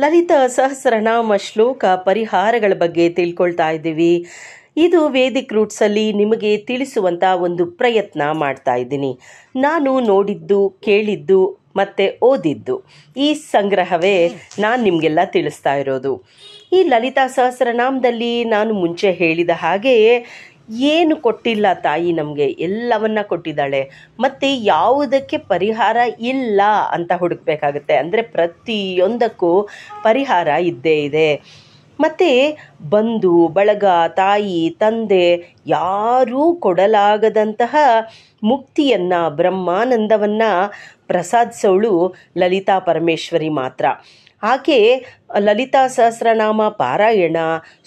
ಲಲಿತ ಸಹಸ್ರನಾಮ ಶ್ಲೋಕ ಪರಿಹಾರಗಳ ಬಗ್ಗೆ ತಿಳ್ಕೊಳ್ತಾ ಇದ್ದೀವಿ ಇದು ವೇದಿಕ್ ರೂಟ್ಸಲ್ಲಿ ನಿಮಗೆ ತಿಳಿಸುವಂಥ ಒಂದು ಪ್ರಯತ್ನ ಮಾಡ್ತಾ ಇದ್ದೀನಿ ನಾನು ನೋಡಿದ್ದು ಕೇಳಿದ್ದು ಮತ್ತು ಓದಿದ್ದು ಈ ಸಂಗ್ರಹವೇ ನಾನು ನಿಮಗೆಲ್ಲ ತಿಳಿಸ್ತಾ ಇರೋದು ಈ ಲಲಿತಾ ಸಹಸ್ರನಾಮದಲ್ಲಿ ನಾನು ಮುಂಚೆ ಹೇಳಿದ ಹಾಗೆಯೇ ಏನು ಕೊಟ್ಟಿಲ್ಲ ತಾಯಿ ನಮಗೆ ಎಲ್ಲವನ್ನ ಕೊಟ್ಟಿದ್ದಾಳೆ ಮತ್ತು ಯಾವುದಕ್ಕೆ ಪರಿಹಾರ ಇಲ್ಲ ಅಂತ ಹುಡುಕ್ಬೇಕಾಗುತ್ತೆ ಅಂದರೆ ಪ್ರತಿಯೊಂದಕ್ಕೂ ಪರಿಹಾರ ಇದ್ದೇ ಇದೆ ಮತ್ತು ಬಂಧು ಬಳಗ ತಾಯಿ ತಂದೆ ಯಾರೂ ಕೊಡಲಾಗದಂತಹ ಮುಕ್ತಿಯನ್ನು ಬ್ರಹ್ಮಾನಂದವನ್ನು ಪ್ರಸಾದಿಸೋಳು ಲಲಿತಾ ಪರಮೇಶ್ವರಿ ಮಾತ್ರ ಆಕೆ ಲಲಿತಾ ಸಹಸ್ರನಾಮ ಪಾರಾಯಣ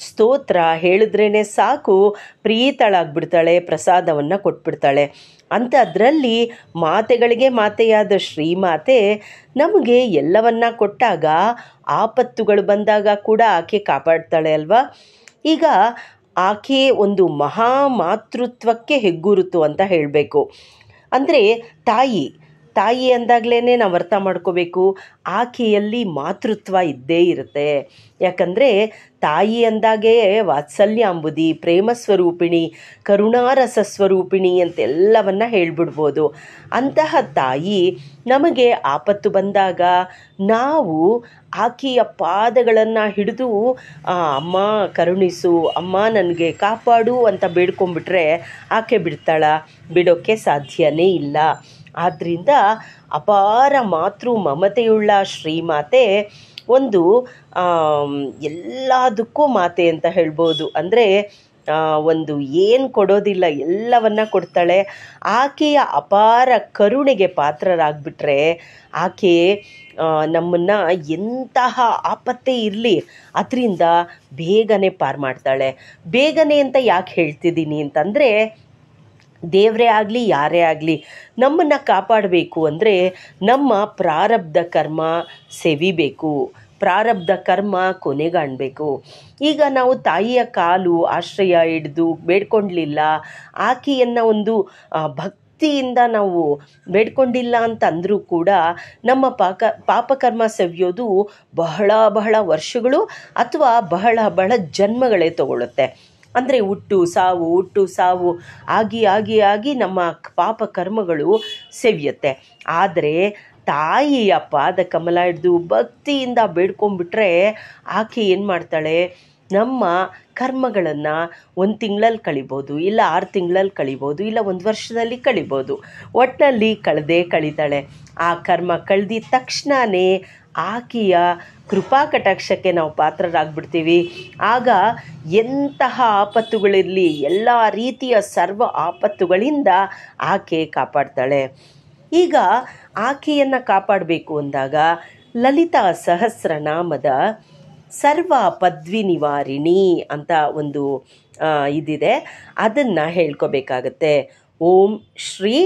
ಸ್ತೋತ್ರ ಹೇಳಿದ್ರೇ ಸಾಕು ಪ್ರೀತಳಾಗ್ಬಿಡ್ತಾಳೆ ಪ್ರಸಾದವನ್ನು ಕೊಟ್ಬಿಡ್ತಾಳೆ ಅದರಲ್ಲಿ ಮಾತೆಗಳಿಗೆ ಮಾತೆಯಾದ ಶ್ರೀಮಾತೆ ನಮಗೆ ಎಲ್ಲವನ್ನ ಕೊಟ್ಟಾಗ ಆಪತ್ತುಗಳು ಬಂದಾಗ ಕೂಡ ಆಕೆ ಕಾಪಾಡ್ತಾಳೆ ಅಲ್ವಾ ಈಗ ಆಕೆ ಒಂದು ಮಹಾ ಮಾತೃತ್ವಕ್ಕೆ ಹೆಗ್ಗುರುತು ಅಂತ ಹೇಳಬೇಕು ಅಂದರೆ ತಾಯಿ ತಾಯಿ ಅಂದಾಗಲೇ ನಾವು ಅರ್ಥ ಮಾಡ್ಕೋಬೇಕು ಆಕೆಯಲ್ಲಿ ಮಾತೃತ್ವ ಇದ್ದೇ ಇರುತ್ತೆ ಯಾಕಂದರೆ ತಾಯಿ ಅಂದಾಗೆ ವಾತ್ಸಲ್ಯ ಅಂಬುದಿ ಪ್ರೇಮ ಸ್ವರೂಪಿಣಿ ಕರುಣಾರಸ ಸ್ವರೂಪಿಣಿ ಅಂತೆಲ್ಲವನ್ನ ಹೇಳ್ಬಿಡ್ಬೋದು ಅಂತಹ ತಾಯಿ ನಮಗೆ ಆಪತ್ತು ಬಂದಾಗ ನಾವು ಆಕೆಯ ಪಾದಗಳನ್ನು ಹಿಡಿದು ಅಮ್ಮ ಕರುಣಿಸು ಅಮ್ಮ ನನಗೆ ಕಾಪಾಡು ಅಂತ ಬೇಡ್ಕೊಂಬಿಟ್ರೆ ಆಕೆ ಬಿಡ್ತಾಳ ಬಿಡೋಕ್ಕೆ ಸಾಧ್ಯವೇ ಇಲ್ಲ ಆದ್ದರಿಂದ ಅಪಾರ ಮಾತೃ ಮಮತೆಯುಳ್ಳ ಶ್ರೀಮಾತೆ ಒಂದು ಎಲ್ಲದಕ್ಕೂ ಮಾತೆ ಅಂತ ಹೇಳ್ಬೋದು ಅಂದರೆ ಒಂದು ಏನು ಕೊಡೋದಿಲ್ಲ ಎಲ್ಲವನ್ನ ಕೊಡ್ತಾಳೆ ಆಕೆಯ ಅಪಾರ ಕರುಣೆಗೆ ಪಾತ್ರರಾಗ್ಬಿಟ್ರೆ ಆಕೆ ನಮ್ಮನ್ನು ಎಂತಹ ಆಪತ್ತೆ ಇರಲಿ ಅದರಿಂದ ಬೇಗನೆ ಪಾರು ಮಾಡ್ತಾಳೆ ಬೇಗನೆ ಅಂತ ಯಾಕೆ ಹೇಳ್ತಿದ್ದೀನಿ ಅಂತಂದರೆ ದೇವರೇ ಆಗಲಿ ಯಾರೇ ಆಗಲಿ ನಮ್ಮನ್ನು ಕಾಪಾಡಬೇಕು ಅಂದರೆ ನಮ್ಮ ಪ್ರಾರಬ್ಧ ಕರ್ಮ ಸೆವಿಬೇಕು ಪ್ರಾರಬ್ಧ ಕರ್ಮ ಕೊನೆಗಾಣಬೇಕು ಈಗ ನಾವು ತಾಯಿಯ ಕಾಲು ಆಶ್ರಯ ಹಿಡಿದು ಬೇಡ್ಕೊಂಡ್ಲಿಲ್ಲ ಆಕೆಯನ್ನು ಒಂದು ಭಕ್ತಿಯಿಂದ ನಾವು ಬೇಡ್ಕೊಂಡಿಲ್ಲ ಅಂತ ಅಂದರೂ ಕೂಡ ನಮ್ಮ ಪಾಕ ಪಾಪಕರ್ಮ ಸವಿಯೋದು ಬಹಳ ಬಹಳ ವರ್ಷಗಳು ಅಥವಾ ಬಹಳ ಬಹಳ ಜನ್ಮಗಳೇ ತಗೊಳ್ಳುತ್ತೆ ಅಂದರೆ ಹುಟ್ಟು ಸಾವು ಹುಟ್ಟು ಸಾವು ಆಗಿ ಆಗಿ ಆಗಿ ನಮ್ಮ ಪಾಪ ಕರ್ಮಗಳು ಆದರೆ ತಾಯಿಯ ಪಾದ ಕಮಲ ಹಿಡಿದು ಭಕ್ತಿಯಿಂದ ಬೇಡ್ಕೊಂಡ್ಬಿಟ್ರೆ ಆಕೆ ಏನು ಮಾಡ್ತಾಳೆ ನಮ್ಮ ಕರ್ಮಗಳನ್ನು ಒಂದು ತಿಂಗಳಲ್ಲಿ ಕಳಿಬೋದು ಇಲ್ಲ ಆರು ತಿಂಗಳಲ್ಲಿ ಕಳಿಬೋದು ಇಲ್ಲ ಒಂದು ವರ್ಷದಲ್ಲಿ ಕಳಿಬೋದು ಒಟ್ಟಲ್ಲಿ ಕಳೆದೇ ಕಳೀತಾಳೆ ಆ ಕರ್ಮ ಕಳೆದಿದ ತಕ್ಷಣವೇ ಆಕೆಯ ಕೃಪಾ ಕಟಾಕ್ಷಕ್ಕೆ ನಾವು ಪಾತ್ರರಾಗ್ಬಿಡ್ತೀವಿ ಆಗ ಎಂತಹ ಆಪತ್ತುಗಳಿರಲಿ ಎಲ್ಲ ರೀತಿಯ ಸರ್ವ ಆಪತ್ತುಗಳಿಂದ ಆಕೆ ಕಾಪಾಡ್ತಾಳೆ ಈಗ ಆಕೆಯನ್ನು ಕಾಪಾಡಬೇಕು ಅಂದಾಗ ಲಲಿತಾ ಸಹಸ್ರನಾಮದ ಸರ್ವ ಪದ್ವಿ ನಿವಾರಿಣಿ ಅಂತ ಒಂದು ಇದಿದೆ ಅದನ್ನು ಹೇಳ್ಕೋಬೇಕಾಗತ್ತೆ ಓಂ ಶ್ರೀ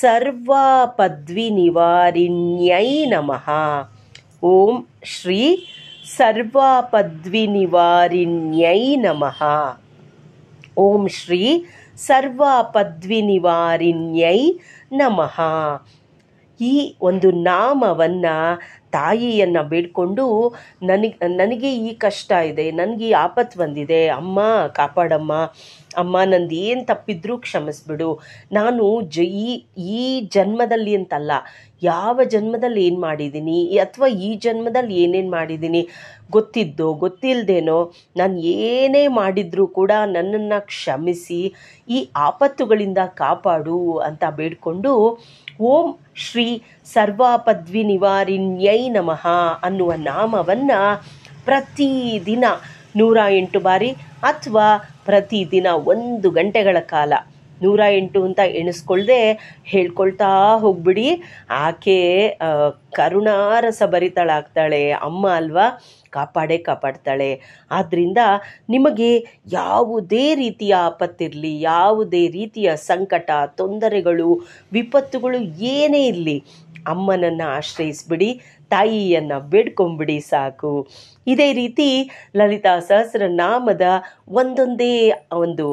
ಸರ್ವ ಪದ್ವಿ ನಿವಾರಿಣ್ಯೈ ನಮಃ ಓಂ ಶ್ರೀ ಸರ್ವ ಪದ್ವಿ ನಿವಾರಿಣ್ಯೈ ನಮಃ ಓಂ ಶ್ರೀ ಸರ್ವ ಪದ್ವಿ ನಿವಾರಿಣ್ಯೈ ನಮಃ ಈ ಒಂದು ನಾಮವನ್ನು ತಾಯಿಯನ್ನು ಬೇಡ್ಕೊಂಡು ನನಗೆ ನನಗೆ ಈ ಕಷ್ಟ ಇದೆ ನನಗೆ ಈ ಆಪತ್ತು ಬಂದಿದೆ ಅಮ್ಮ ಕಾಪಾಡಮ್ಮ ಅಮ್ಮ ನಂದು ಏನು ತಪ್ಪಿದ್ರೂ ಕ್ಷಮಿಸ್ಬಿಡು ನಾನು ಜ ಈ ಈ ಜನ್ಮದಲ್ಲಿ ಅಂತಲ್ಲ ಯಾವ ಜನ್ಮದಲ್ಲಿ ಏನು ಮಾಡಿದ್ದೀನಿ ಅಥವಾ ಈ ಜನ್ಮದಲ್ಲಿ ಏನೇನು ಮಾಡಿದ್ದೀನಿ ಗೊತ್ತಿದ್ದೋ ಗೊತ್ತಿಲ್ಲದೇನೋ ನಾನು ಏನೇ ಮಾಡಿದ್ರೂ ಕೂಡ ನನ್ನನ್ನು ಕ್ಷಮಿಸಿ ಈ ಆಪತ್ತುಗಳಿಂದ ಕಾಪಾಡು ಅಂತ ಬೇಡಿಕೊಂಡು ಓಂ ಶ್ರೀ ಸರ್ವಾಪದ್ವಿ ನಿವಾರಿಣ್ಯೈ ಶಿವಾಯ ನಮಃ ಅನ್ನುವ ನಾಮವನ್ನು ದಿನ ನೂರ ಎಂಟು ಬಾರಿ ಅಥವಾ ಪ್ರತಿದಿನ ಒಂದು ಗಂಟೆಗಳ ಕಾಲ ನೂರ ಎಂಟು ಅಂತ ಎಣಿಸ್ಕೊಳ್ದೆ ಹೇಳ್ಕೊಳ್ತಾ ಹೋಗ್ಬಿಡಿ ಆಕೆ ಕರುಣಾರಸ ಭರಿತಳಾಗ್ತಾಳೆ ಅಮ್ಮ ಅಲ್ವಾ ಕಾಪಾಡೇ ಕಾಪಾಡ್ತಾಳೆ ಆದ್ದರಿಂದ ನಿಮಗೆ ಯಾವುದೇ ರೀತಿಯ ಆಪತ್ತಿರಲಿ ಯಾವುದೇ ರೀತಿಯ ಸಂಕಟ ತೊಂದರೆಗಳು ವಿಪತ್ತುಗಳು ಏನೇ ಇರಲಿ ಅಮ್ಮನನ್ನು ಆಶ್ರಯಿಸ್ಬಿಡಿ ತಾಯಿಯನ್ನು ಬೇಡ್ಕೊಂಬಿಡಿ ಸಾಕು ಇದೇ ರೀತಿ ಲಲಿತಾ ಸಹಸ್ರನಾಮದ ಒಂದೊಂದೇ ಒಂದು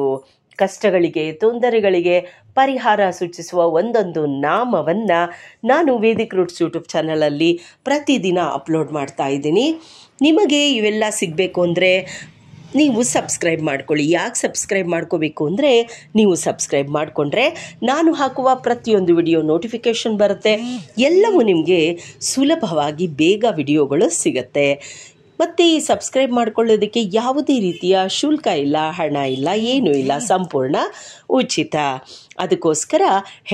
ಕಷ್ಟಗಳಿಗೆ ತೊಂದರೆಗಳಿಗೆ ಪರಿಹಾರ ಸೂಚಿಸುವ ಒಂದೊಂದು ನಾಮವನ್ನು ನಾನು ವೇದಿಕ್ ರೂಟ್ಸ್ ಯೂಟ್ಯೂಬ್ ಚಾನಲಲ್ಲಿ ಪ್ರತಿದಿನ ಅಪ್ಲೋಡ್ ಮಾಡ್ತಾ ಇದ್ದೀನಿ ನಿಮಗೆ ಇವೆಲ್ಲ ಸಿಗಬೇಕು ಅಂದರೆ ನೀವು ಸಬ್ಸ್ಕ್ರೈಬ್ ಮಾಡ್ಕೊಳ್ಳಿ ಯಾಕೆ ಸಬ್ಸ್ಕ್ರೈಬ್ ಮಾಡ್ಕೋಬೇಕು ಅಂದರೆ ನೀವು ಸಬ್ಸ್ಕ್ರೈಬ್ ಮಾಡಿಕೊಂಡ್ರೆ ನಾನು ಹಾಕುವ ಪ್ರತಿಯೊಂದು ವಿಡಿಯೋ ನೋಟಿಫಿಕೇಷನ್ ಬರುತ್ತೆ ಎಲ್ಲವೂ ನಿಮಗೆ ಸುಲಭವಾಗಿ ಬೇಗ ವಿಡಿಯೋಗಳು ಸಿಗುತ್ತೆ ಮತ್ತು ಈ ಸಬ್ಸ್ಕ್ರೈಬ್ ಮಾಡ್ಕೊಳ್ಳೋದಕ್ಕೆ ಯಾವುದೇ ರೀತಿಯ ಶುಲ್ಕ ಇಲ್ಲ ಹಣ ಇಲ್ಲ ಏನೂ ಇಲ್ಲ ಸಂಪೂರ್ಣ ಉಚಿತ ಅದಕ್ಕೋಸ್ಕರ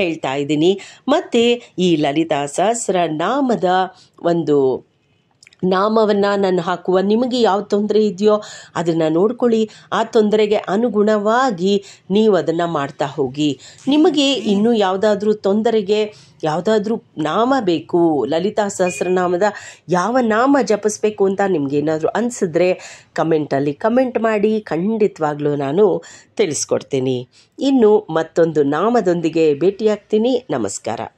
ಹೇಳ್ತಾ ಇದ್ದೀನಿ ಮತ್ತು ಈ ಲಲಿತಾ ಸಹಸ್ರ ನಾಮದ ಒಂದು ನಾಮವನ್ನು ನಾನು ಹಾಕುವ ನಿಮಗೆ ಯಾವ ತೊಂದರೆ ಇದೆಯೋ ಅದನ್ನು ನೋಡ್ಕೊಳ್ಳಿ ಆ ತೊಂದರೆಗೆ ಅನುಗುಣವಾಗಿ ನೀವು ಅದನ್ನು ಮಾಡ್ತಾ ಹೋಗಿ ನಿಮಗೆ ಇನ್ನೂ ಯಾವುದಾದ್ರೂ ತೊಂದರೆಗೆ ಯಾವುದಾದ್ರೂ ನಾಮ ಬೇಕು ಲಲಿತಾ ಸಹಸ್ರನಾಮದ ಯಾವ ನಾಮ ಜಪಿಸ್ಬೇಕು ಅಂತ ನಿಮಗೇನಾದರೂ ಅನಿಸಿದ್ರೆ ಕಮೆಂಟಲ್ಲಿ ಕಮೆಂಟ್ ಮಾಡಿ ಖಂಡಿತವಾಗ್ಲೂ ನಾನು ತಿಳಿಸ್ಕೊಡ್ತೀನಿ ಇನ್ನು ಮತ್ತೊಂದು ನಾಮದೊಂದಿಗೆ ಭೇಟಿಯಾಗ್ತೀನಿ ನಮಸ್ಕಾರ